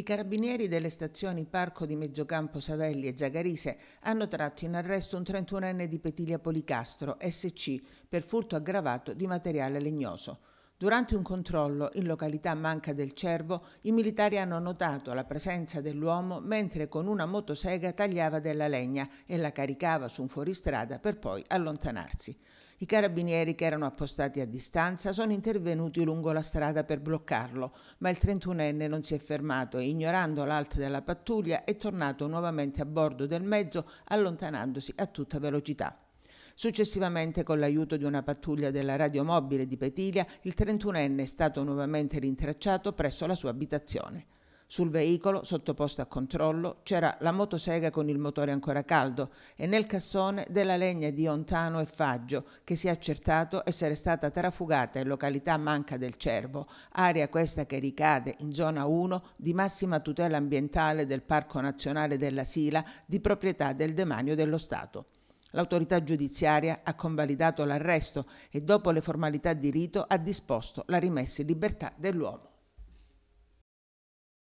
I carabinieri delle stazioni Parco di Mezzocampo Savelli e Zagarise hanno tratto in arresto un 31enne di Petilia Policastro, SC, per furto aggravato di materiale legnoso. Durante un controllo in località Manca del Cervo, i militari hanno notato la presenza dell'uomo mentre con una motosega tagliava della legna e la caricava su un fuoristrada per poi allontanarsi. I carabinieri che erano appostati a distanza sono intervenuti lungo la strada per bloccarlo, ma il 31enne non si è fermato e ignorando l'alt della pattuglia è tornato nuovamente a bordo del mezzo allontanandosi a tutta velocità. Successivamente, con l'aiuto di una pattuglia della radiomobile di Petilia, il 31enne è stato nuovamente rintracciato presso la sua abitazione. Sul veicolo, sottoposto a controllo, c'era la motosega con il motore ancora caldo e nel cassone della legna di Ontano e Faggio, che si è accertato essere stata trafugata in località Manca del Cervo, area questa che ricade in zona 1 di massima tutela ambientale del Parco Nazionale della Sila, di proprietà del demanio dello Stato. L'autorità giudiziaria ha convalidato l'arresto e dopo le formalità di rito ha disposto la rimessa in libertà dell'uomo.